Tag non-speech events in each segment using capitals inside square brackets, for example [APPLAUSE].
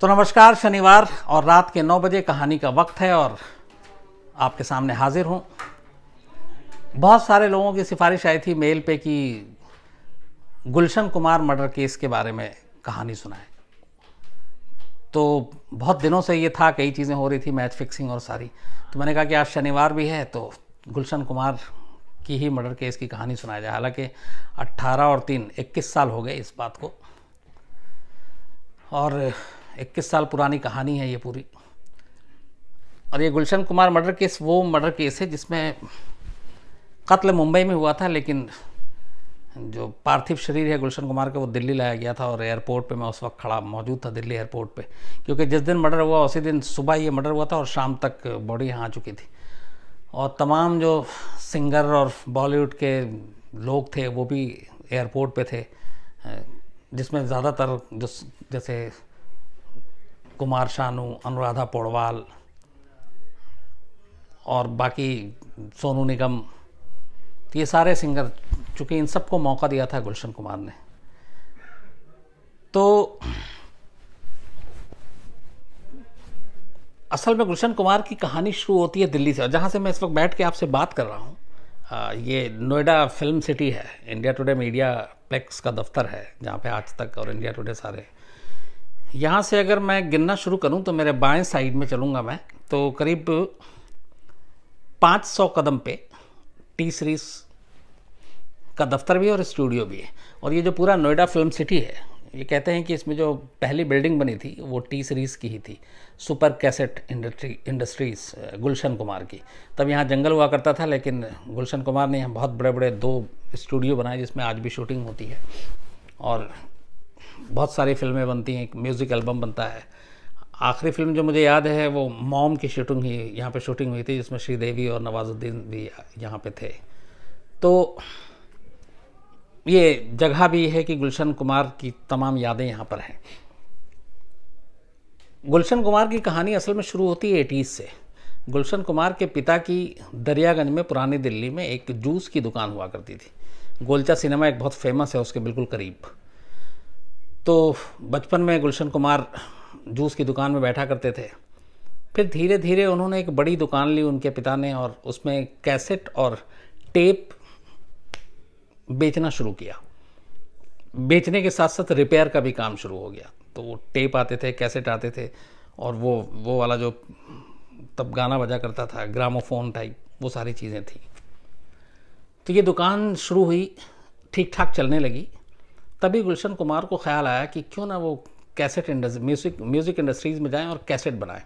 तो नमस्कार शनिवार और रात के नौ बजे कहानी का वक्त है और आपके सामने हाजिर हूँ बहुत सारे लोगों की सिफारिश आई थी मेल पे कि गुलशन कुमार मर्डर केस के बारे में कहानी सुनाए तो बहुत दिनों से ये था कई चीज़ें हो रही थी मैच फिक्सिंग और सारी तो मैंने कहा कि आज शनिवार भी है तो गुलशन कुमार की ही मर्डर केस की कहानी सुनाया जाए हालांकि 18 और 3 21 साल हो गए इस बात को और इक्कीस साल पुरानी कहानी है ये पूरी और ये गुलशन कुमार मर्डर केस वो मर्डर केस है जिसमें कत्ल मुंबई में हुआ था लेकिन जो पार्थिव शरीर है गुलशन कुमार का वो दिल्ली लाया गया था और एयरपोर्ट पे मैं उस वक्त खड़ा मौजूद था दिल्ली एयरपोर्ट पे क्योंकि जिस दिन मर्डर हुआ उसी दिन सुबह ये मर्डर हुआ था और शाम तक बॉडी यहाँ आ चुकी थी और तमाम जो सिंगर और बॉलीवुड के लोग थे वो भी एयरपोर्ट पे थे जिसमें ज़्यादातर जो जैसे कुमार शानू अनुराधा पौड़वाल और बाकी सोनू निगम ये सारे सिंगर चूँकि इन सबको मौका दिया था गुलशन कुमार ने तो असल में गुलशन कुमार की कहानी शुरू होती है दिल्ली से और जहाँ से मैं इस वक्त बैठ के आपसे बात कर रहा हूँ ये नोएडा फिल्म सिटी है इंडिया टुडे मीडिया प्लेक्स का दफ्तर है जहाँ पे आज तक और इंडिया टुडे सारे यहाँ से अगर मैं गिनना शुरू करूँ तो मेरे बाएं साइड में चलूँगा मैं तो करीब 500 कदम पे टी सीरीज का दफ्तर भी है और स्टूडियो भी है और ये जो पूरा नोएडा फिल्म सिटी है ये कहते हैं कि इसमें जो पहली बिल्डिंग बनी थी वो टी सीरीज़ की ही थी super cassette industry industries Gulshan Kumar की तब यहाँ जंगल हुआ करता था लेकिन गुलशन कुमार ने यहाँ बहुत बड़े बड़े दो स्टूडियो बनाए जिसमें आज भी शूटिंग होती है और बहुत सारी फिल्में बनती हैं म्यूज़िक एल्बम बनता है आखिरी फिल्म जो मुझे याद है वो मॉम की शूटिंग ही यहाँ पे शूटिंग हुई थी जिसमें श्रीदेवी और नवाजुद्दीन भी यहाँ पे थे तो ये जगह भी है कि गुलशन कुमार की तमाम यादें यहाँ पर हैं गुलशन कुमार की कहानी असल में शुरू होती है एटीज़ से गुलशन कुमार के पिता की दरियागंज में पुरानी दिल्ली में एक जूस की दुकान हुआ करती थी गोलचा सिनेमा एक बहुत फेमस है उसके बिल्कुल करीब तो बचपन में गुलशन कुमार जूस की दुकान में बैठा करते थे फिर धीरे धीरे उन्होंने एक बड़ी दुकान ली उनके पिता ने और उसमें कैसेट और टेप बेचना शुरू किया बेचने के साथ साथ रिपेयर का भी काम शुरू हो गया तो वो टेप आते थे कैसेट आते थे और वो वो वाला जो तब गाना बजा करता था ग्रामोफोन टाइप वो सारी चीज़ें थी तो ये दुकान शुरू हुई ठीक ठाक चलने लगी तभी गुलशन कुमार को ख्याल आया कि क्यों ना वो cassette industry music music industries में जाएं और कैसेट बनाएं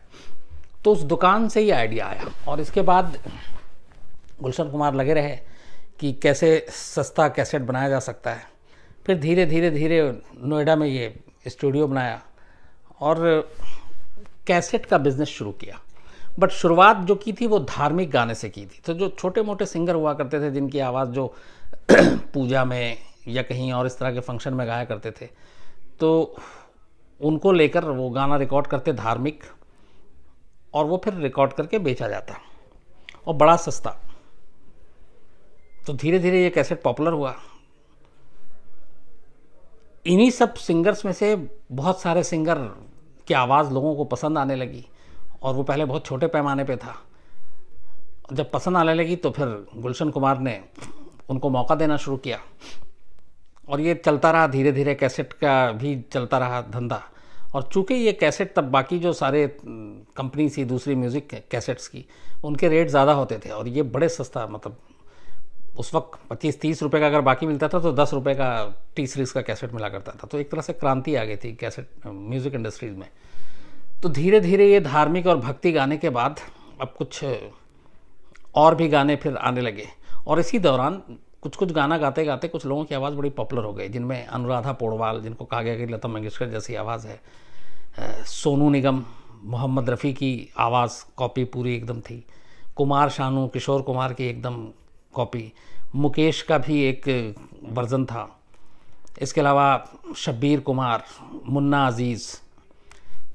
तो उस दुकान से ही आइडिया आया और इसके बाद गुलशन कुमार लगे रहे कि कैसे सस्ता कैसेट बनाया जा सकता है फिर धीरे धीरे धीरे नोएडा में ये स्टूडियो बनाया और कैसेट का बिज़नेस शुरू किया बट शुरुआत जो की थी वो धार्मिक गाने से की थी तो जो छोटे मोटे सिंगर हुआ करते थे जिनकी आवाज़ जो [CLEARS THROAT] पूजा में या कहीं और इस तरह के फंक्शन में गाया करते थे तो उनको लेकर वो गाना रिकॉर्ड करते धार्मिक और वो फिर रिकॉर्ड करके बेचा जाता और बड़ा सस्ता तो धीरे धीरे ये कैसेट पॉपुलर हुआ इन्हीं सब सिंगर्स में से बहुत सारे सिंगर की आवाज़ लोगों को पसंद आने लगी और वो पहले बहुत छोटे पैमाने पे था जब पसंद आने लगी तो फिर गुलशन कुमार ने उनको मौका देना शुरू किया और ये चलता रहा धीरे धीरे कैसेट का भी चलता रहा धंधा और चूँकि ये कैसेट तब बाकी जो सारे कंपनी थी दूसरी म्यूज़िक कैसेट्स की उनके रेट ज़्यादा होते थे और ये बड़े सस्ता मतलब उस वक्त पच्चीस तीस रुपये का अगर बाकी मिलता था तो दस रुपये का टी सीरीज़ का कैसेट मिला करता था तो एक तरह से क्रांति आ गई थी कैसेट म्यूज़िक इंडस्ट्रीज़ में तो धीरे धीरे ये धार्मिक और भक्ति गाने के बाद अब कुछ और भी गाने फिर आने लगे और इसी दौरान कुछ कुछ गाना गाते गाते कुछ लोगों की आवाज़ बड़ी पॉपुलर हो गई जिनमें अनुराधा पोड़वाल जिनको कहा गया कि लता मंगेशकर जैसी आवाज़ है सोनू निगम मोहम्मद रफ़ी की आवाज़ कॉपी पूरी एकदम थी कुमार शानू किशोर कुमार की एकदम कॉपी मुकेश का भी एक वर्जन था इसके अलावा शब्बीर कुमार मुन्ना अजीज़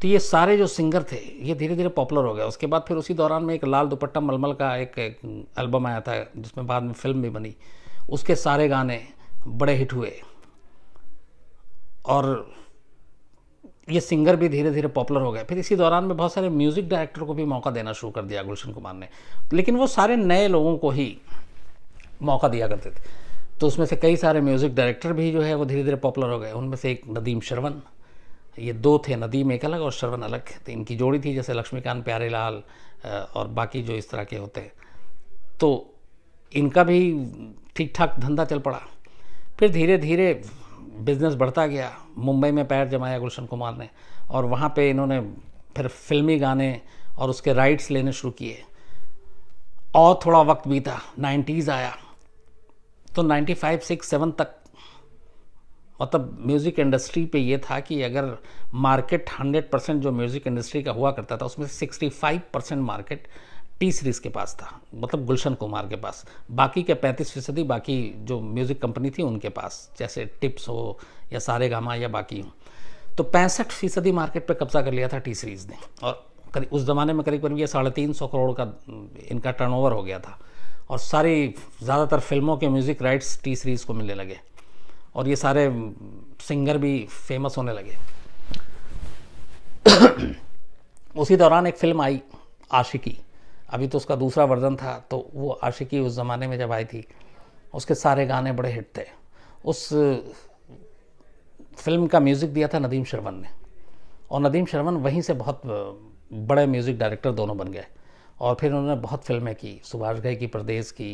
तो ये सारे जो सिंगर थे ये धीरे धीरे पॉपुलर हो गए उसके बाद फिर उसी दौरान में एक लाल दुपट्टा मलमल का एक, एक एल्बम आया था जिसमें बाद में फिल्म भी बनी उसके सारे गाने बड़े हिट हुए और ये सिंगर भी धीरे धीरे पॉपुलर हो गए फिर इसी दौरान में बहुत सारे म्यूज़िक डायरेक्टर को भी मौका देना शुरू कर दिया गुलशन कुमार ने लेकिन वो सारे नए लोगों को ही मौका दिया करते थे तो उसमें से कई सारे म्यूज़िक डायरेक्टर भी जो है वो धीरे धीरे पॉपुलर हो गए उनमें से एक नदीम शरवन ये दो थे नदीम एक अलग और श्रवन अलग तो इनकी जोड़ी थी जैसे लक्ष्मीकांत प्यारेलाल और बाकी जो इस तरह के होते हैं तो इनका भी ठीक ठाक धंधा चल पड़ा फिर धीरे धीरे बिजनेस बढ़ता गया मुंबई में पैर जमाया गुलशन कुमार ने और वहाँ पे इन्होंने फिर फिल्मी गाने और उसके राइट्स लेने शुरू किए और थोड़ा वक्त बीता नाइन्टीज़ आया तो नाइन्टी फाइव सिक्स सेवन तक मतलब म्यूज़िक इंडस्ट्री पे ये था कि अगर मार्केट हंड्रेड परसेंट जो म्यूज़िक इंडस्ट्री का हुआ करता था उसमें sixty five percent market T Series के पास था मतलब गुलशन कुमार के पास बाकी के पैंतीस फीसदी बाकी जो म्यूज़िक कंपनी थी उनके पास जैसे टिप्स हो या सारे गामा या बाकी हों तो पैंसठ फीसदी मार्केट पर कब्जा कर लिया था टी सीरीज़ ने और करीब उस ज़माने में करीब करीब ये साढ़े तीन सौ करोड़ का इनका टर्नओवर हो गया था और सारी ज़्यादातर फिल्मों के म्यूज़िक राइट्स टी सीरीज़ को मिलने लगे और ये सारे सिंगर भी फेमस होने लगे [COUGHS] उसी दौरान एक फिल्म आई आशिकी अभी तो उसका दूसरा वर्जन था तो वो आशिकी उस ज़माने में जब आई थी उसके सारे गाने बड़े हिट थे उस फिल्म का म्यूज़िक दिया था नदीम शरवन ने और नदीम शरवन वहीं से बहुत बड़े म्यूज़िक डायरेक्टर दोनों बन गए और फिर उन्होंने बहुत फिल्में की सुभाष घई की परदेश की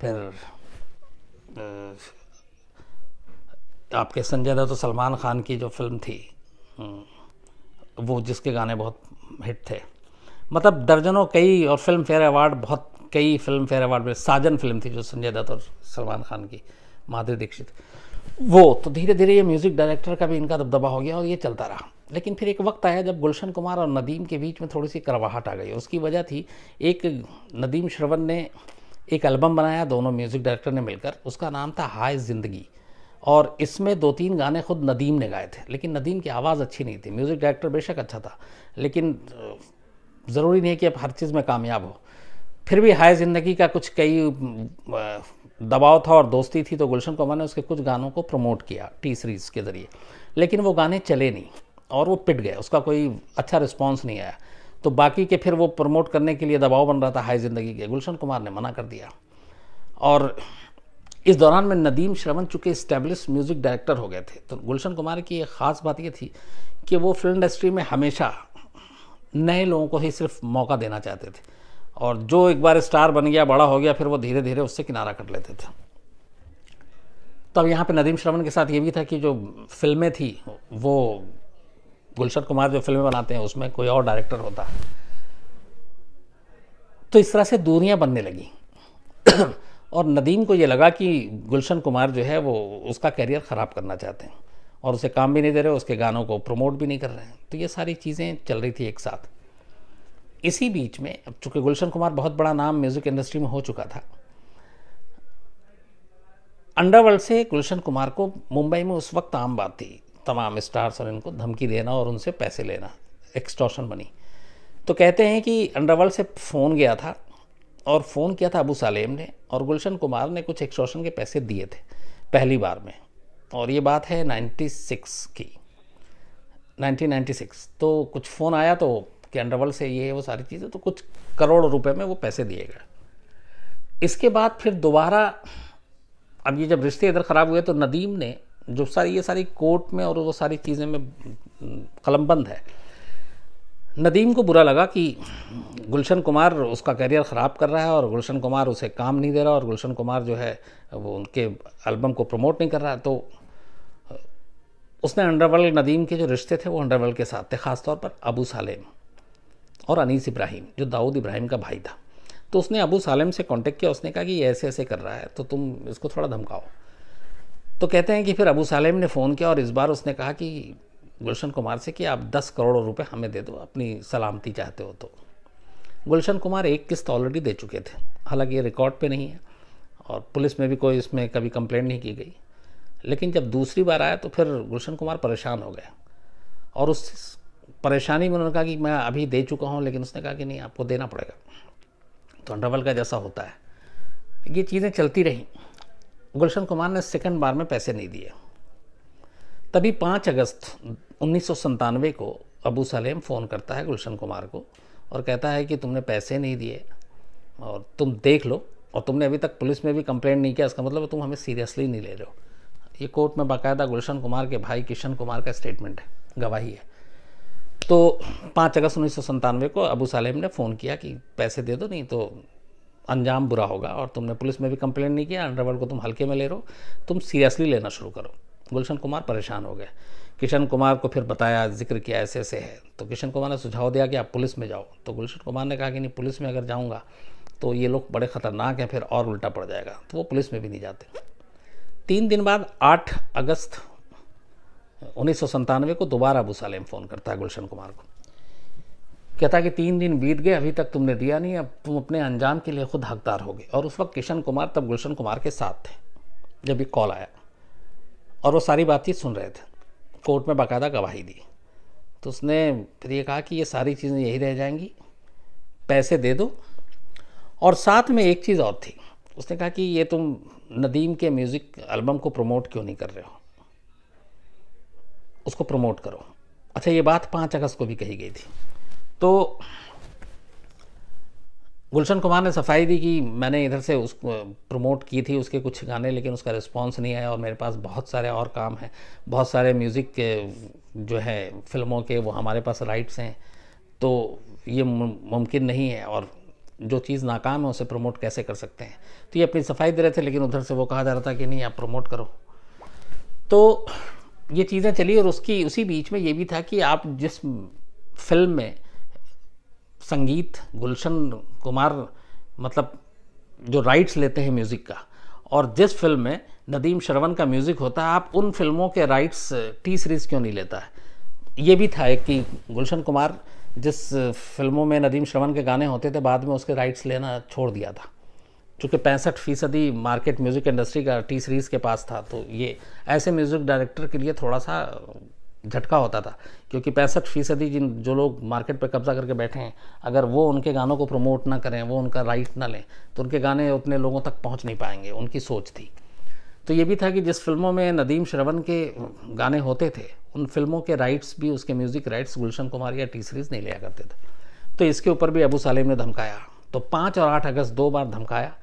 फिर आपके संजय दत्त तो सलमान खान की जो फिल्म थी वो जिसके गाने बहुत हिट थे मतलब दर्जनों कई और फिल्म फेयर अवार्ड बहुत कई फिल्म फेयर अवार्ड में साजन फिल्म थी जो संजय दत्त और सलमान खान की माधुरी दीक्षित वो तो धीरे धीरे ये म्यूज़िक डायरेक्टर का भी इनका दबदबा हो गया और ये चलता रहा लेकिन फिर एक वक्त आया जब गुलशन कुमार और नदीम के बीच में थोड़ी सी करवाहट आ गई उसकी वजह थी एक नदीम श्रवण ने एक एल्बम बनाया दोनों म्यूज़िक डायरेक्टर ने मिलकर उसका नाम था हाय ज़िंदगी और इसमें दो तीन गाने खुद नदीम ने गाए थे लेकिन नदीम की आवाज़ अच्छी नहीं थी म्यूज़िक डायरेक्टर बेशक अच्छा था लेकिन ज़रूरी नहीं है कि आप हर चीज़ में कामयाब हो फिर भी हाय ज़िंदगी का कुछ कई दबाव था और दोस्ती थी तो गुलशन कुमार ने उसके कुछ गानों को प्रमोट किया टी सीरीज़ के ज़रिए लेकिन वो गाने चले नहीं और वो पिट गए उसका कोई अच्छा रिस्पॉन्स नहीं आया तो बाकी के फिर वो प्रमोट करने के लिए दबाव बन रहा था हाई ज़िंदगी के गुलशन कुमार ने मना कर दिया और इस दौरान में नदीम श्रवण चूंकि इस्टेब्लिश म्यूज़िक डायरेक्टर हो गए थे तो गुलशन कुमार की एक ख़ास बात ये थी कि वो फिल्म इंडस्ट्री में हमेशा नए लोगों को ही सिर्फ मौका देना चाहते थे और जो एक बार स्टार बन गया बड़ा हो गया फिर वो धीरे धीरे उससे किनारा कर लेते थे तब तो यहाँ पे नदीम श्रवण के साथ ये भी था कि जो फिल्में थी वो गुलशन कुमार जो फिल्में बनाते हैं उसमें कोई और डायरेक्टर होता है तो इस तरह से दूरियाँ बनने लगी और नदीम को ये लगा कि गुलशन कुमार जो है वो उसका करियर ख़राब करना चाहते हैं और उसे काम भी नहीं दे रहे उसके गानों को प्रमोट भी नहीं कर रहे हैं तो ये सारी चीज़ें चल रही थी एक साथ इसी बीच में अब चूंकि गुलशन कुमार बहुत बड़ा नाम म्यूज़िक इंडस्ट्री में हो चुका था अंडरवर्ल्ड से गुलशन कुमार को मुंबई में उस वक्त आम बात थी तमाम स्टार्स और इनको धमकी देना और उनसे पैसे लेना एक्सटॉशन बनी तो कहते हैं कि अंडरवर्ल्ड से फ़ोन गया था और फ़ोन किया था अबू सालेम ने और गुलशन कुमार ने कुछ एक्सटॉशन के पैसे दिए थे पहली बार में और ये बात है 96 की 1996 तो कुछ फ़ोन आया तो कि अंडरवर्ल्ड से ये वो सारी चीज़ें तो कुछ करोड़ रुपए में वो पैसे दिए गए इसके बाद फिर दोबारा अब ये जब रिश्ते इधर ख़राब हुए तो नदीम ने जो सारी ये सारी कोर्ट में और वो सारी चीज़ें में कलमबंद है नदीम को बुरा लगा कि गुलशन कुमार उसका करियर ख़राब कर रहा है और गुलशन कुमार उसे काम नहीं दे रहा और गुलशन कुमार जो है वो उनके एल्बम को प्रमोट नहीं कर रहा तो उसने अंडरवर्ल्ड नदीम के जो रिश्ते थे वो अंडरवर्ल्ड के साथ थे ख़ासतौर पर अबू सालेम और अनीस इब्राहिम जो दाऊद इब्राहिम का भाई था तो उसने अबू सालेम से कांटेक्ट किया उसने कहा कि ये ऐसे ऐसे कर रहा है तो तुम इसको थोड़ा धमकाओ तो कहते हैं कि फिर अबू सालेम ने फ़ोन किया और इस बार उसने कहा कि गुलशन कुमार से कि आप दस करोड़ रुपए हमें दे दो अपनी सलामती चाहते हो तो गुलशन कुमार एक किस्त ऑलरेडी दे चुके थे हालांकि ये रिकॉर्ड पे नहीं है और पुलिस में भी कोई इसमें कभी कंप्लेंट नहीं की गई लेकिन जब दूसरी बार आया तो फिर गुलशन कुमार परेशान हो गए और उस परेशानी में उन्होंने कहा कि मैं अभी दे चुका हूँ लेकिन उसने कहा कि नहीं आपको देना पड़ेगा तो अंडरवल का जैसा होता है ये चीज़ें चलती रहीं गुलशन कुमार ने सेकंड बार में पैसे नहीं दिए तभी पाँच अगस्त उन्नीस को अबू सलेम फ़ोन करता है गुलशन कुमार को और कहता है कि तुमने पैसे नहीं दिए और तुम देख लो और तुमने अभी तक पुलिस में भी कंप्लेंट नहीं किया इसका मतलब तुम हमें सीरियसली नहीं ले रहे हो ये कोर्ट में बाकायदा गुलशन कुमार के भाई किशन कुमार का स्टेटमेंट है गवाही है तो पाँच अगस्त उन्नीस को अबू सालेम ने फ़ोन किया कि पैसे दे दो नहीं तो अंजाम बुरा होगा और तुमने पुलिस में भी कंप्लेंट नहीं किया अंडरवर्ल्ड को तुम हल्के में ले रहो तुम सीरियसली लेना शुरू करो गुलशन कुमार परेशान हो गए किशन कुमार को फिर बताया जिक्र किया ऐसे ऐसे है तो किशन कुमार ने सुझाव दिया कि आप पुलिस में जाओ तो गुलशन कुमार ने कहा कि नहीं पुलिस में अगर जाऊँगा तो ये लोग बड़े ख़तरनाक हैं फिर और उल्टा पड़ जाएगा तो वो पुलिस में भी नहीं जाते तीन दिन बाद 8 अगस्त उन्नीस को दोबारा अबू सालेम फ़ोन करता है गुलशन कुमार को कहता कि तीन दिन बीत गए अभी तक तुमने दिया नहीं अब तुम अपने अंजाम के लिए खुद हकदार हो गए और उस वक्त किशन कुमार तब गुलशन कुमार के साथ थे जब ये कॉल आया और वो सारी बातचीत सुन रहे थे कोर्ट में बाकायदा गवाही दी तो उसने फिर ये कहा कि ये सारी चीज़ें यही रह जाएंगी पैसे दे दो और साथ में एक चीज़ और थी उसने कहा कि ये तुम नदीम के म्यूज़िक एल्बम को प्रमोट क्यों नहीं कर रहे हो उसको प्रमोट करो अच्छा ये बात पाँच अगस्त को भी कही गई थी तो गुलशन कुमार ने सफाई दी कि मैंने इधर से उस प्रमोट की थी उसके कुछ गाने लेकिन उसका रिस्पांस नहीं आया और मेरे पास बहुत सारे और काम हैं बहुत सारे म्यूज़िक जो है फिल्मों के वो हमारे पास राइट्स हैं तो ये मुमकिन नहीं है और जो चीज़ नाकाम है उसे प्रमोट कैसे कर सकते हैं तो ये अपनी सफाई दे रहे थे लेकिन उधर से वो कहा जा रहा था कि नहीं आप प्रमोट करो तो ये चीज़ें चली और उसकी उसी बीच में ये भी था कि आप जिस फिल्म में संगीत गुलशन कुमार मतलब जो राइट्स लेते हैं म्यूज़िक का और जिस फिल्म में नदीम श्रवण का म्यूज़िक होता है आप उन फिल्मों के राइट्स टी सीरीज़ क्यों नहीं लेता है ये भी था कि गुलशन कुमार जिस फिल्मों में नदीम श्रवण के गाने होते थे बाद में उसके राइट्स लेना छोड़ दिया था चूँकि पैंसठ फीसदी मार्केट म्यूज़िक इंडस्ट्री का टी सीरीज़ के पास था तो ये ऐसे म्यूज़िक डायरेक्टर के लिए थोड़ा सा झटका होता था क्योंकि पैंसठ फीसदी जिन जो लोग मार्केट पर कब्जा करके बैठे हैं अगर वो उनके गानों को प्रमोट ना करें वो उनका राइट ना लें तो उनके गाने उतने लोगों तक पहुंच नहीं पाएंगे उनकी सोच थी तो ये भी था कि जिस फिल्मों में नदीम श्रवण के गाने होते थे उन फिल्मों के राइट्स भी उसके म्यूज़िक राइट्स गुलशन कुमार या टी सीरीज़ नहीं लिया करते थे तो इसके ऊपर भी अबू सालिम ने धमकाया तो पाँच और आठ अगस्त दो बार धमकाया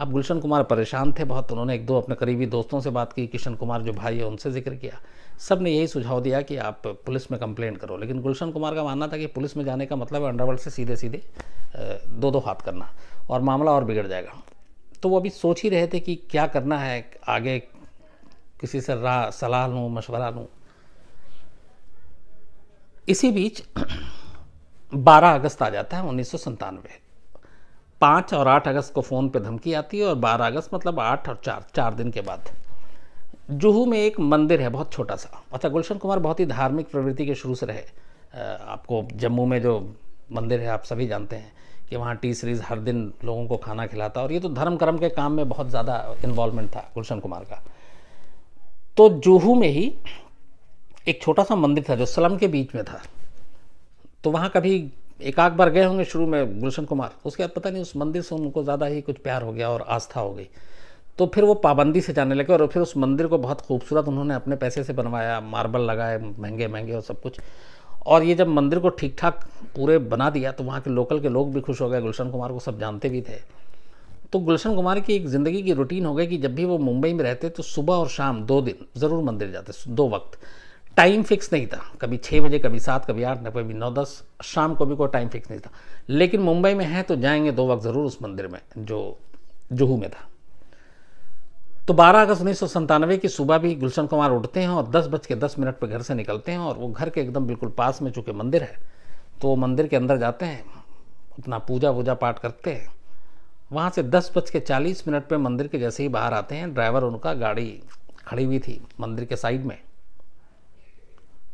अब गुलशन कुमार परेशान थे बहुत उन्होंने एक दो अपने करीबी दोस्तों से बात की किशन कुमार जो भाई है उनसे जिक्र किया सब ने यही सुझाव दिया कि आप पुलिस में कंप्लेंट करो लेकिन गुलशन कुमार का मानना था कि पुलिस में जाने का मतलब है अंडरवर्ल्ड से सीधे सीधे दो दो हाथ करना और मामला और बिगड़ जाएगा तो वो अभी सोच ही रहे थे कि क्या करना है आगे किसी से राह सलाह लूँ मशवरा लूँ इसी बीच 12 अगस्त आ जाता है उन्नीस सौ पाँच और आठ अगस्त को फ़ोन पे धमकी आती है और बारह अगस्त मतलब आठ और चार चार दिन के बाद जुहू में एक मंदिर है बहुत छोटा सा अच्छा गुलशन कुमार बहुत ही धार्मिक प्रवृत्ति के शुरू से रहे आपको जम्मू में जो मंदिर है आप सभी जानते हैं कि वहाँ टी सीरीज़ हर दिन लोगों को खाना खिलाता और ये तो धर्म कर्म के काम में बहुत ज़्यादा इन्वॉल्वमेंट था गुलशन कुमार का तो जूहू में ही एक छोटा सा मंदिर था जो सलम के बीच में था तो वहाँ कभी एक आध बार गए होंगे शुरू में गुलशन कुमार उसके बाद पता नहीं उस मंदिर से उनको ज़्यादा ही कुछ प्यार हो गया और आस्था हो गई तो फिर वो पाबंदी से जाने लगे और फिर उस मंदिर को बहुत खूबसूरत उन्होंने अपने पैसे से बनवाया मार्बल लगाए महंगे महंगे और सब कुछ और ये जब मंदिर को ठीक ठाक पूरे बना दिया तो वहाँ के लोकल के लोग भी खुश हो गए गुलशन कुमार को सब जानते भी थे तो गुलशन कुमार की एक ज़िंदगी की रूटीन हो गई कि जब भी वो मुंबई में रहते तो सुबह और शाम दो दिन ज़रूर मंदिर जाते दो वक्त टाइम फिक्स नहीं था कभी छः बजे कभी सात कभी आठ कभी नौ दस शाम को भी कोई टाइम फिक्स नहीं था लेकिन मुंबई में है तो जाएंगे दो वक्त ज़रूर उस मंदिर में जो जुहू में था तो 12 अगस्त उन्नीस की सुबह भी गुलशन कुमार उठते हैं और दस बज के दस मिनट पर घर से निकलते हैं और वो घर के एकदम बिल्कुल पास में चूँकि मंदिर है तो वो मंदिर के अंदर जाते हैं अपना पूजा वूजा पाठ करते हैं वहाँ से दस बज के चालीस मिनट पर मंदिर के जैसे ही बाहर आते हैं ड्राइवर उनका गाड़ी खड़ी हुई थी मंदिर के साइड में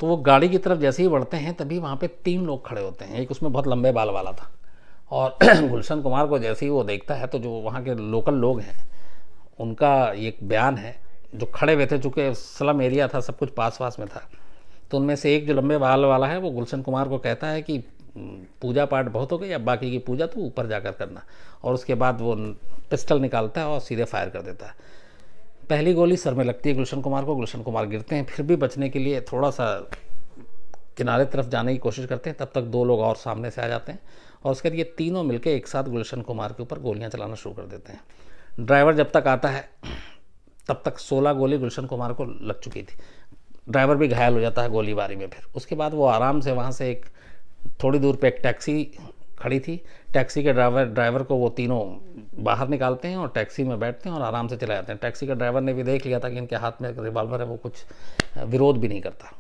तो वो गाड़ी की तरफ जैसे ही बढ़ते हैं तभी वहाँ पे तीन लोग खड़े होते हैं एक उसमें बहुत लंबे बाल वाला था और [CLEARS THROAT] गुलशन कुमार को जैसे ही वो देखता है तो जो वहाँ के लोकल लोग हैं उनका एक बयान है जो खड़े हुए थे चूँकि स्लम एरिया था सब कुछ पास पास में था तो उनमें से एक जो लंबे बाल वाला है वो गुलशन कुमार को कहता है कि पूजा पाठ बहुत हो गई अब बाकी की पूजा तो ऊपर जाकर करना और उसके बाद वो पिस्टल निकालता है और सीधे फायर कर देता है पहली गोली सर में लगती है गुलशन कुमार को गुलशन कुमार गिरते हैं फिर भी बचने के लिए थोड़ा सा किनारे तरफ जाने की कोशिश करते हैं तब तक दो लोग और सामने से आ जाते हैं और उसके बाद ये तीनों मिलकर एक साथ गुलशन कुमार के ऊपर गोलियां चलाना शुरू कर देते हैं ड्राइवर जब तक आता है तब तक 16 गोली गुलशन कुमार को लग चुकी थी ड्राइवर भी घायल हो जाता है गोलीबारी में फिर उसके बाद वो आराम से वहाँ से एक थोड़ी दूर पे एक टैक्सी खड़ी थी टैक्सी के ड्राइवर ड्राइवर को वो तीनों बाहर निकालते हैं और टैक्सी में बैठते हैं और आराम से चले जाते हैं टैक्सी के ड्राइवर ने भी देख लिया था कि इनके हाथ में रिवॉल्वर है वो कुछ विरोध भी नहीं करता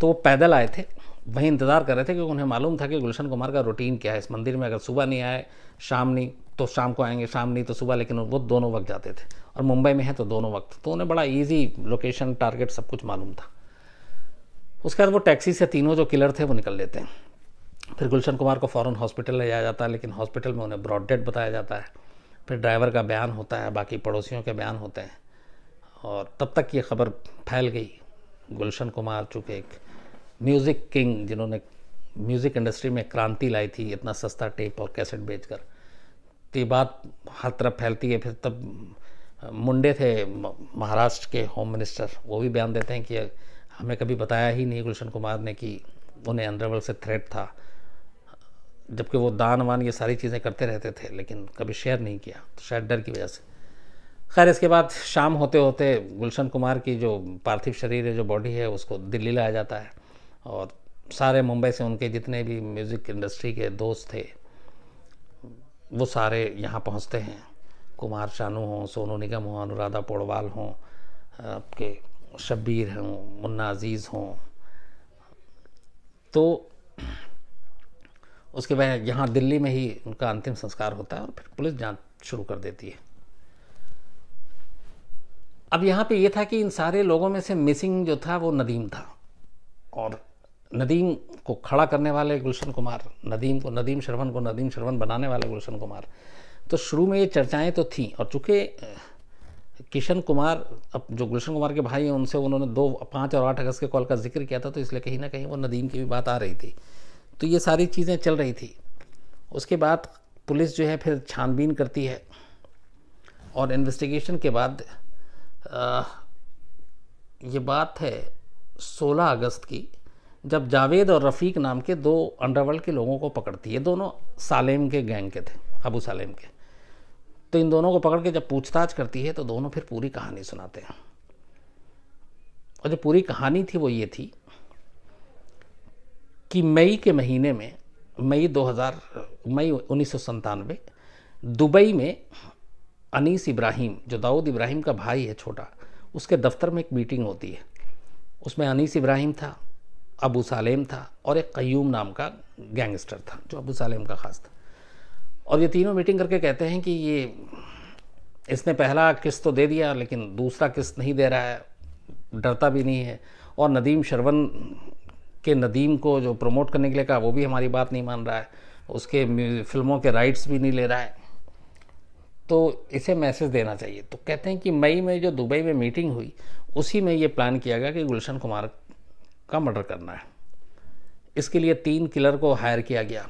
तो वो पैदल आए थे वहीं इंतज़ार कर रहे थे क्योंकि उन्हें मालूम था कि गुलशन कुमार का रूटीन क्या है इस मंदिर में अगर सुबह नहीं आए शाम नहीं तो शाम को आएंगे शाम नहीं तो सुबह लेकिन वो दोनों वक्त जाते थे और मुंबई में है तो दोनों वक्त तो उन्हें बड़ा ईजी लोकेशन टारगेट सब कुछ मालूम था उसके बाद वो टैक्सी से तीनों जो किलर थे वो निकल लेते हैं फिर गुलशन कुमार को फ़ौरन हॉस्पिटल ले जाया जाता है लेकिन हॉस्पिटल में उन्हें ब्रॉड डेड बताया जाता है फिर ड्राइवर का बयान होता है बाकी पड़ोसियों के बयान होते हैं और तब तक ये खबर फैल गई गुलशन कुमार चूँकि एक म्यूज़िक किंग जिन्होंने म्यूज़िक इंडस्ट्री में क्रांति लाई थी इतना सस्ता टेप और कैसेट बेचकर ये बात हर तरफ फैलती है फिर तब मुंडे थे महाराष्ट्र के होम मिनिस्टर वो भी बयान देते हैं कि हमें कभी बताया ही नहीं गुलशन कुमार ने कि उन्हें अंडरवर्ल्ड से थ्रेट था जबकि वो दान वान ये सारी चीज़ें करते रहते थे लेकिन कभी शेयर नहीं किया तो शायद डर की वजह से खैर इसके बाद शाम होते होते गुलशन कुमार की जो पार्थिव शरीर है जो बॉडी है उसको दिल्ली लाया जाता है और सारे मुंबई से उनके जितने भी म्यूज़िक इंडस्ट्री के दोस्त थे वो सारे यहाँ पहुँचते हैं कुमार शानू हों सोनू निगम हों अनुराधा पोड़वाल हों आपके शब्बीर हों मुन्ना अजीज़ हों तो उसके बाद यहाँ दिल्ली में ही उनका अंतिम संस्कार होता है और फिर पुलिस जांच शुरू कर देती है अब यहाँ पे ये यह था कि इन सारे लोगों में से मिसिंग जो था वो नदीम था और नदीम को खड़ा करने वाले गुलशन कुमार नदीम को नदीम श्रवण को नदीम श्रवण बनाने वाले गुलशन कुमार तो शुरू में ये चर्चाएं तो थीं और चूँकि किशन कुमार अब जो गुलशन कुमार के भाई हैं उनसे उन्होंने दो पाँच और आठ अगस्त के कॉल का जिक्र किया था तो इसलिए कहीं ना कहीं वो नदीम की भी बात आ रही थी तो ये सारी चीज़ें चल रही थी उसके बाद पुलिस जो है फिर छानबीन करती है और इन्वेस्टिगेशन के बाद आ, ये बात है 16 अगस्त की जब जावेद और रफ़ीक नाम के दो अंडरवर्ल्ड के लोगों को पकड़ती है दोनों सालेम के गैंग के थे अबू सालेम के तो इन दोनों को पकड़ के जब पूछताछ करती है तो दोनों फिर पूरी कहानी सुनाते हैं और जो पूरी कहानी थी वो ये थी कि मई के महीने में मई 2000 मई उन्नीस दुबई में अनीस इब्राहिम जो दाऊद इब्राहिम का भाई है छोटा उसके दफ्तर में एक मीटिंग होती है उसमें अनीस इब्राहिम था अबू सालेम था और एक कयूम नाम का गैंगस्टर था जो अबू सालेम का ख़ास था और ये तीनों मीटिंग करके कहते हैं कि ये इसने पहला किस्त तो दे दिया लेकिन दूसरा किस्त नहीं दे रहा है डरता भी नहीं है और नदीम शरवन के नदीम को जो प्रमोट करने के लिए कहा वो भी हमारी बात नहीं मान रहा है उसके फिल्मों के राइट्स भी नहीं ले रहा है तो इसे मैसेज देना चाहिए तो कहते हैं कि मई में जो दुबई में मीटिंग हुई उसी में ये प्लान किया गया कि गुलशन कुमार का मर्डर करना है इसके लिए तीन किलर को हायर किया गया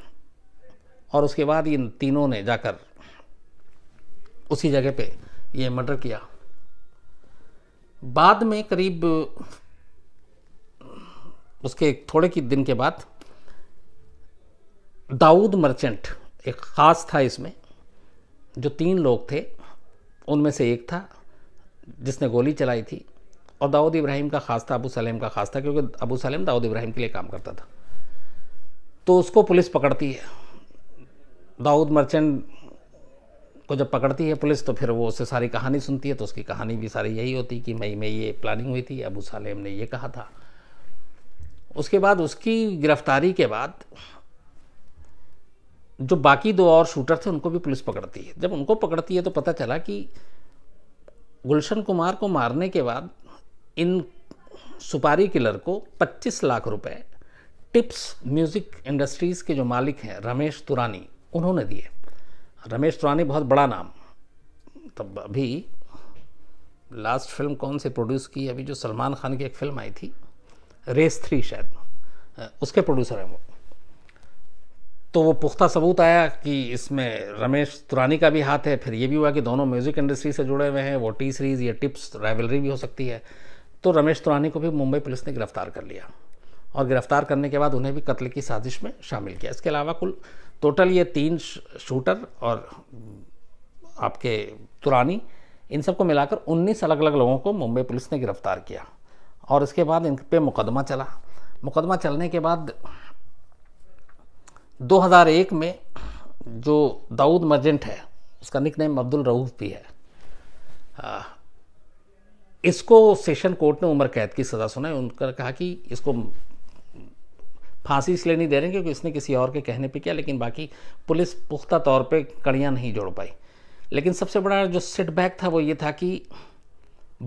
और उसके बाद इन तीनों ने जाकर उसी जगह पे ये मर्डर किया बाद में करीब उसके थोड़े की दिन के बाद दाऊद मर्चेंट एक ख़ास था इसमें जो तीन लोग थे उनमें से एक था जिसने गोली चलाई थी और दाऊद इब्राहिम का ख़ास था अबू सलेम का ख़ास था क्योंकि अबू सलेम दाऊद इब्राहिम के लिए काम करता था तो उसको पुलिस पकड़ती है दाऊद मर्चेंट को जब पकड़ती है पुलिस तो फिर वो उससे सारी कहानी सुनती है तो उसकी कहानी भी सारी यही होती कि मई में ये प्लानिंग हुई थी अबू सालेम ने ये कहा था उसके बाद उसकी गिरफ्तारी के बाद जो बाकी दो और शूटर थे उनको भी पुलिस पकड़ती है जब उनको पकड़ती है तो पता चला कि गुलशन कुमार को मारने के बाद इन सुपारी किलर को 25 लाख रुपए टिप्स म्यूज़िक इंडस्ट्रीज़ के जो मालिक हैं रमेश तुरानी उन्होंने दिए रमेश तुरानी बहुत बड़ा नाम तब अभी लास्ट फिल्म कौन से प्रोड्यूस की अभी जो सलमान खान की एक फिल्म आई थी रेस थ्री शायद उसके प्रोड्यूसर हैं वो तो वो पुख्ता सबूत आया कि इसमें रमेश तुरानी का भी हाथ है फिर ये भी हुआ कि दोनों म्यूज़िक इंडस्ट्री से जुड़े हुए हैं वो टी सीरीज़ या टिप्स राइवलरी भी हो सकती है तो रमेश तुरानी को भी मुंबई पुलिस ने गिरफ्तार कर लिया और गिरफ्तार करने के बाद उन्हें भी कत्ल की साजिश में शामिल किया इसके अलावा कुल टोटल ये तीन शूटर और आपके तुरानी इन सबको मिलाकर 19 अलग अलग लोगों को मुंबई पुलिस ने गिरफ्तार किया और इसके बाद इन पे मुकदमा चला मुकदमा चलने के बाद 2001 में जो दाऊद मर्जेंट है उसका निक नेम अब्दुल रऊफ़ भी है इसको सेशन कोर्ट ने उम्र कैद की सज़ा सुनाई उनका कहा कि इसको फांसी इसलिए नहीं दे रहे क्योंकि इसने किसी और के कहने पे किया लेकिन बाकी पुलिस पुख्ता तौर पे कड़ियाँ नहीं जोड़ पाई लेकिन सबसे बड़ा जो सेटबैक था वो ये था कि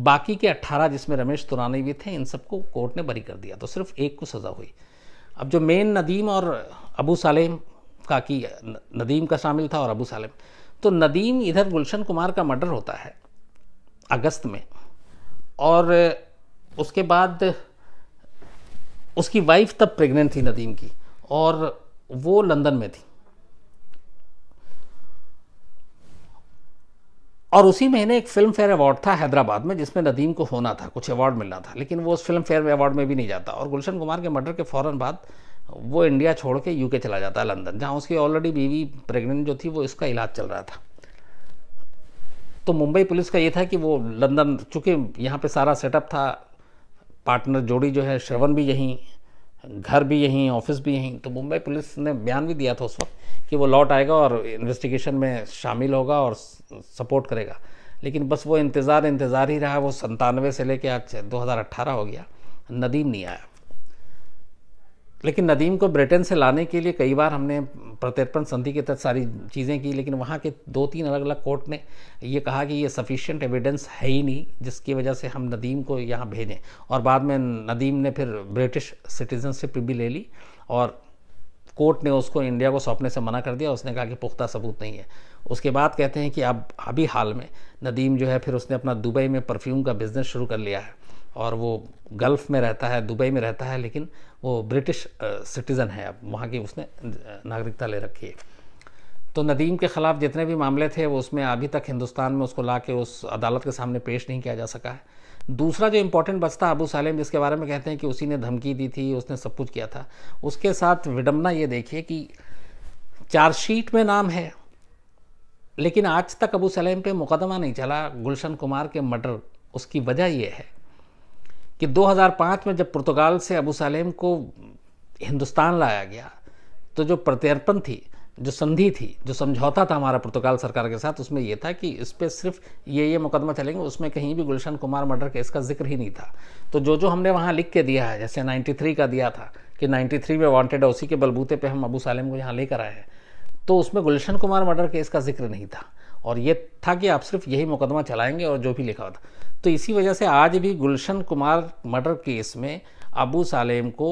बाकी के 18 जिसमें रमेश तुरानी भी थे इन सबको कोर्ट ने बरी कर दिया तो सिर्फ एक को सज़ा हुई अब जो मेन नदीम और अबू सालेम का कि नदीम का शामिल था और अबू सालेम तो नदीम इधर गुलशन कुमार का मर्डर होता है अगस्त में और उसके बाद उसकी वाइफ तब प्रेग्नेंट थी नदीम की और वो लंदन में थी और उसी महीने एक फिल्म फेयर अवार्ड था हैदराबाद में जिसमें नदीम को होना था कुछ अवार्ड मिलना था लेकिन वो उस फिल्म फेयर में अवार्ड में भी नहीं जाता और गुलशन कुमार के मर्डर के फ़ौरन बाद वो इंडिया छोड़ के यूके चला जाता है लंदन जहाँ उसकी ऑलरेडी बीवी प्रेग्नेंट जो थी वो इसका इलाज चल रहा था तो मुंबई पुलिस का ये था कि वो लंदन चूँकि यहाँ पे सारा सेटअप था पार्टनर जोड़ी जो है श्रवण भी यहीं घर भी यहीं ऑफिस भी यहीं तो मुंबई पुलिस ने बयान भी दिया था उस वक्त कि वो लौट आएगा और इन्वेस्टिगेशन में शामिल होगा और सपोर्ट करेगा लेकिन बस वो इंतज़ार इंतज़ार ही रहा वो संतानवे से लेके आज 2018 हो गया नदीम नहीं आया लेकिन नदीम को ब्रिटेन से लाने के लिए कई बार हमने प्रत्यर्पण संधि के तहत सारी चीज़ें की लेकिन वहाँ के दो तीन अलग अलग कोर्ट ने ये कहा कि ये सफिशिएंट एविडेंस है ही नहीं जिसकी वजह से हम नदीम को यहाँ भेजें और बाद में नदीम ने फिर ब्रिटिश सिटीजनशिप भी ले ली और कोर्ट ने उसको इंडिया को सौंपने से मना कर दिया उसने कहा कि पुख्ता सबूत नहीं है उसके बाद कहते हैं कि अब अभी हाल में नदीम जो है फिर उसने अपना दुबई में परफ्यूम का बिज़नेस शुरू कर लिया है और वो गल्फ़ में रहता है दुबई में रहता है लेकिन वो ब्रिटिश सिटीज़न है अब वहाँ की उसने नागरिकता ले रखी है तो नदीम के ख़िलाफ़ जितने भी मामले थे वो उसमें अभी तक हिंदुस्तान में उसको ला के उस अदालत के सामने पेश नहीं किया जा सका है दूसरा जो इम्पोर्टेंट बचता अबू सालेम जिसके बारे में कहते हैं कि उसी ने धमकी दी थी उसने सब कुछ किया था उसके साथ विडम्बना ये देखिए कि चार्जशीट में नाम है लेकिन आज तक अबू सलेम पे मुकदमा नहीं चला गुलशन कुमार के मर्डर उसकी वजह यह है कि 2005 में जब पुर्तगाल से अबू सालेम को हिंदुस्तान लाया गया तो जो प्रत्यर्पण थी जो संधि थी जो समझौता था हमारा पुर्तगाल सरकार के साथ उसमें यह था कि इस पर सिर्फ ये ये मुकदमा चलेंगे उसमें कहीं भी गुलशन कुमार मर्डर केस का जिक्र ही नहीं था तो जो जो हमने वहाँ लिख के दिया है जैसे 93 का दिया था कि 93 में वांटेड है उसी के बलबूते पे हम अबू सालेम को यहाँ लेकर आए हैं तो उसमें गुलशन कुमार मर्डर केस का जिक्र नहीं था और ये था कि आप सिर्फ यही मुकदमा चलाएंगे और जो भी लिखा होता था तो इसी वजह से आज भी गुलशन कुमार मर्डर केस में अबू सालेम को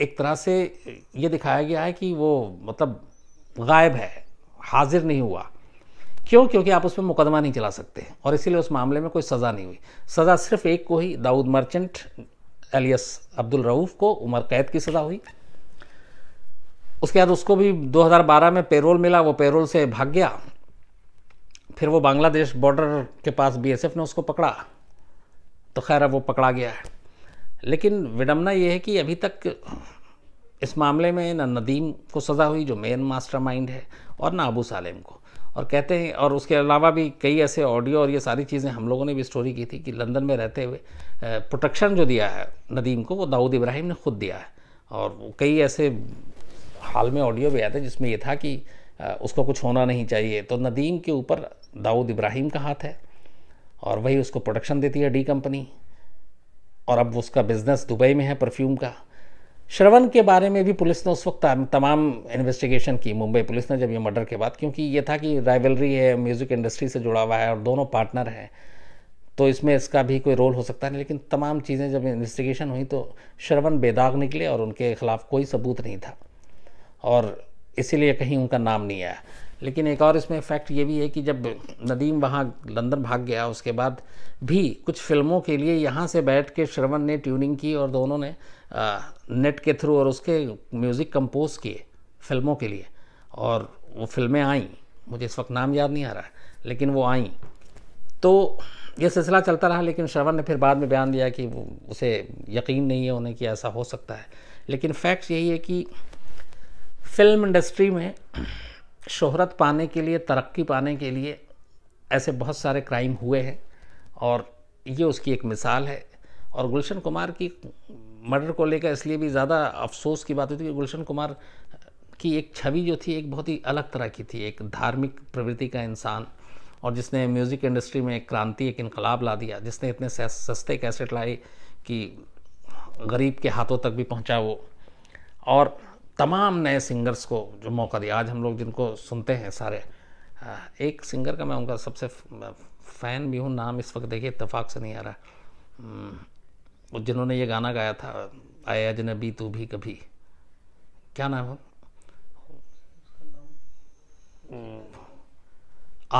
एक तरह से ये दिखाया गया है कि वो मतलब गायब है हाजिर नहीं हुआ क्यों क्योंकि आप उसमें मुकदमा नहीं चला सकते और इसीलिए उस मामले में कोई सज़ा नहीं हुई सज़ा सिर्फ एक को ही दाऊद मर्चेंट एलियस अब्दुल रऊफ़ को उमर कैद की सज़ा हुई उसके बाद उसको भी 2012 में पेरोल मिला वो पेरोल से भाग गया फिर वो बांग्लादेश बॉर्डर के पास बीएसएफ ने उसको पकड़ा तो खैर अब वो पकड़ा गया है लेकिन विडम्बना ये है कि अभी तक इस मामले में ना नदीम को सज़ा हुई जो मेन मास्टरमाइंड है और ना अबू सालेम को और कहते हैं और उसके अलावा भी कई ऐसे ऑडियो और ये सारी चीज़ें हम लोगों ने भी स्टोरी की थी कि लंदन में रहते हुए प्रोटेक्शन जो दिया है नदीम को वो दाऊद इब्राहिम ने खुद दिया है और कई ऐसे हाल में ऑडियो भी आए थे जिसमें ये था कि उसको कुछ होना नहीं चाहिए तो नदीम के ऊपर दाऊद इब्राहिम का हाथ है और वही उसको प्रोडक्शन देती है डी कंपनी और अब उसका बिजनेस दुबई में है परफ्यूम का श्रवण के बारे में भी पुलिस ने उस वक्त तमाम इन्वेस्टिगेशन की मुंबई पुलिस ने जब ये मर्डर के बाद क्योंकि ये था कि राइवलरी है म्यूज़िक इंडस्ट्री से जुड़ा हुआ है और दोनों पार्टनर हैं तो इसमें इसका भी कोई रोल हो सकता नहीं लेकिन तमाम चीज़ें जब इन्वेस्टिगेशन हुई तो श्रवण बेदाग निकले और उनके खिलाफ कोई सबूत नहीं था और इसीलिए कहीं उनका नाम नहीं आया लेकिन एक और इसमें फैक्ट ये भी है कि जब नदीम वहाँ लंदन भाग गया उसके बाद भी कुछ फिल्मों के लिए यहाँ से बैठ के श्रवण ने ट्यूनिंग की और दोनों ने आ, नेट के थ्रू और उसके म्यूज़िक कंपोज किए फिल्मों के लिए और वो फिल्में आईं मुझे इस वक्त नाम याद नहीं आ रहा लेकिन वो आईं तो ये सिलसिला चलता रहा लेकिन श्रवण ने फिर बाद में बयान दिया कि उसे यकीन नहीं है उन्हें कि ऐसा हो सकता है लेकिन फैक्ट यही है कि फिल्म इंडस्ट्री में शोहरत पाने के लिए तरक्की पाने के लिए ऐसे बहुत सारे क्राइम हुए हैं और ये उसकी एक मिसाल है और गुलशन कुमार की मर्डर को लेकर इसलिए भी ज़्यादा अफसोस की बात होती है कि गुलशन कुमार की एक छवि जो थी एक बहुत ही अलग तरह की थी एक धार्मिक प्रवृत्ति का इंसान और जिसने म्यूज़िक इंडस्ट्री में एक क्रांति एक इनकलाब ला दिया जिसने इतने सस्ते कैसेट लाए कि गरीब के हाथों तक भी पहुंचा वो और तमाम नए सिंगर्स को जो मौका दिया आज हम लोग जिनको सुनते हैं सारे एक सिंगर का मैं उनका सबसे फ़ैन भी हूँ नाम इस वक्त देखिए इतफाक़ से नहीं आ रहा हम्म, जिन्होंने ये गाना गाया था आए अजनबी तू भी कभी क्या नाम है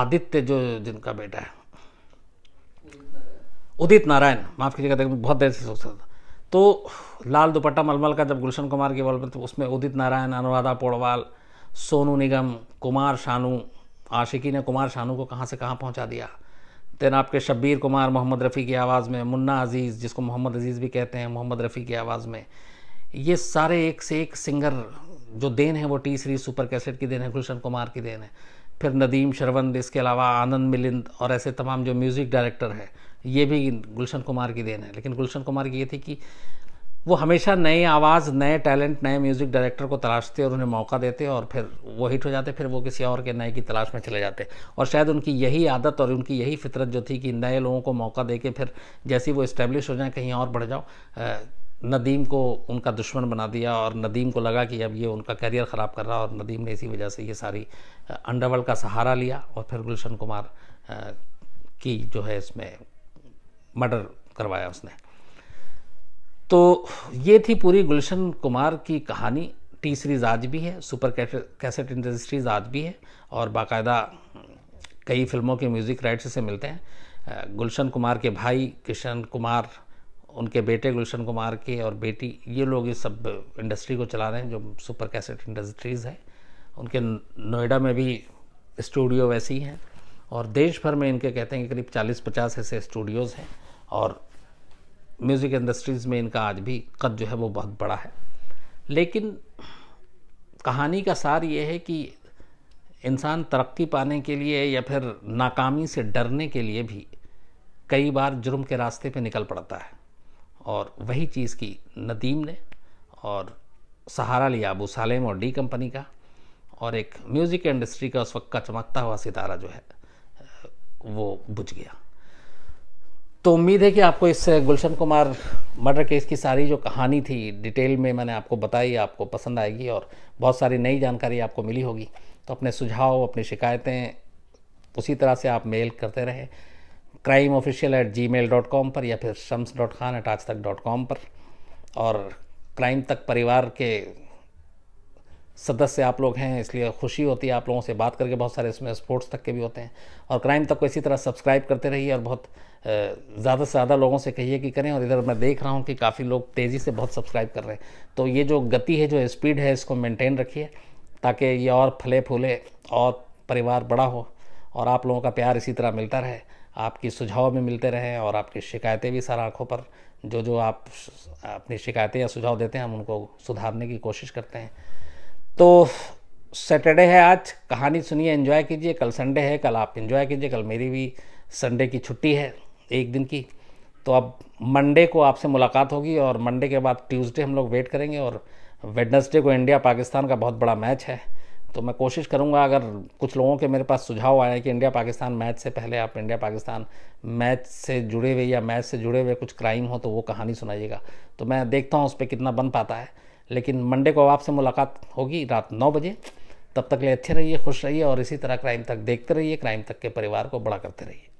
आदित्य जो जिनका बेटा है उदित नारायण माफ़ कीजिएगा बहुत देर से सोचता था तो लाल दुपट्टा मलमल का जब गुलशन कुमार की बॉल पर तो उसमें उदित नारायण अनुराधा पोड़वाल सोनू निगम कुमार शानू आशिकी ने कुमार शानू को कहाँ से कहाँ पहुँचा दिया देन आपके शब्बीर कुमार मोहम्मद रफ़ी की आवाज़ में मुन्ना अजीज़ जिसको मोहम्मद अजीज़ भी कहते हैं मोहम्मद रफ़ी की आवाज़ में ये सारे एक से एक सिंगर जो देन है वो टी सीरीज सुपर कैसेट की देन है गुलशन कुमार की देन है फिर नदीम शरवंद इसके अलावा आनंद मिलिंद और ऐसे तमाम जो म्यूज़िक डायरेक्टर हैं ये भी गुलशन कुमार की देन है लेकिन गुलशन कुमार की ये थी कि वो हमेशा नए आवाज़ नए टैलेंट नए म्यूज़िक डायरेक्टर को तलाशते और उन्हें मौका देते और फिर वो हिट हो जाते फिर वो किसी और के नए की तलाश में चले जाते और शायद उनकी यही आदत और उनकी यही फितरत जो थी कि नए लोगों को मौका दे के फिर जैसे वो इस्टेब्लिश हो जाए कहीं और बढ़ जाओ नदीम को उनका दुश्मन बना दिया और नदीम को लगा कि अब ये उनका करियर ख़राब कर रहा और नदीम ने इसी वजह से ये सारी अंडरवर्ल्ड का सहारा लिया और फिर गुलशन कुमार की जो है इसमें मर्डर करवाया उसने तो ये थी पूरी गुलशन कुमार की कहानी टी सीरीज़ आज भी है सुपर कैसेट इंडस्ट्रीज़ आज भी है और बाकायदा कई फिल्मों के म्यूज़िक राइट्स से मिलते हैं गुलशन कुमार के भाई किशन कुमार उनके बेटे गुलशन कुमार के और बेटी ये लोग इस सब इंडस्ट्री को चला रहे हैं जो सुपर कैसेट इंडस्ट्रीज़ है उनके नोएडा में भी स्टूडियो वैसे ही हैं और देश भर में इनके कहते हैं कि करीब 40-50 ऐसे स्टूडियोज़ हैं और म्यूज़िक इंडस्ट्रीज़ में इनका आज भी कद जो है वो बहुत बड़ा है लेकिन कहानी का सार ये है कि इंसान तरक्की पाने के लिए या फिर नाकामी से डरने के लिए भी कई बार जुर्म के रास्ते पे निकल पड़ता है और वही चीज़ की नदीम ने और सहारा लिया अबू सालेम और डी कंपनी का और एक म्यूज़िक इंडस्ट्री का उस वक्त का चमकता हुआ सितारा जो है वो बुझ गया तो उम्मीद है कि आपको इस गुलशन कुमार मर्डर केस की सारी जो कहानी थी डिटेल में मैंने आपको बताई आपको पसंद आएगी और बहुत सारी नई जानकारी आपको मिली होगी तो अपने सुझाव अपनी शिकायतें उसी तरह से आप मेल करते रहे crime official at gmail dot com पर या फिर शम्स डॉट खान एट आज तक डॉट कॉम पर और क्राइम तक परिवार के सदस्य आप लोग हैं इसलिए खुशी होती है आप लोगों से बात करके बहुत सारे इसमें स्पोर्ट्स तक के भी होते हैं और क्राइम तक को इसी तरह सब्सक्राइब करते रहिए और बहुत ज़्यादा से ज़्यादा लोगों से कहिए कि करें और इधर मैं देख रहा हूँ कि काफ़ी लोग तेज़ी से बहुत सब्सक्राइब कर रहे हैं तो ये जो गति है जो स्पीड है इसको मेनटेन रखिए ताकि ये और फले फूले और परिवार बड़ा हो और आप लोगों का प्यार इसी तरह मिलता रहे आपकी सुझाव भी मिलते रहें और आपकी शिकायतें भी सर आँखों पर जो जो आप अपनी शिकायतें या सुझाव देते हैं हम उनको सुधारने की कोशिश करते हैं तो सैटरडे है आज कहानी सुनिए एंजॉय कीजिए कल संडे है कल आप एंजॉय कीजिए कल मेरी भी संडे की छुट्टी है एक दिन की तो अब मंडे को आपसे मुलाकात होगी और मंडे के बाद ट्यूसडे हम लोग वेट करेंगे और वेडनसडे को इंडिया पाकिस्तान का बहुत बड़ा मैच है तो मैं कोशिश करूंगा अगर कुछ लोगों के मेरे पास सुझाव आए हैं कि इंडिया पाकिस्तान मैच से पहले आप इंडिया पाकिस्तान मैच से जुड़े हुए या मैच से जुड़े हुए कुछ क्राइम हो तो वो कहानी सुनाइएगा तो मैं देखता हूँ उस पर कितना बन पाता है लेकिन मंडे को आपसे मुलाकात होगी रात नौ बजे तब तक ले अच्छे रहिए खुश रहिए और इसी तरह क्राइम तक देखते रहिए क्राइम तक के परिवार को बड़ा करते रहिए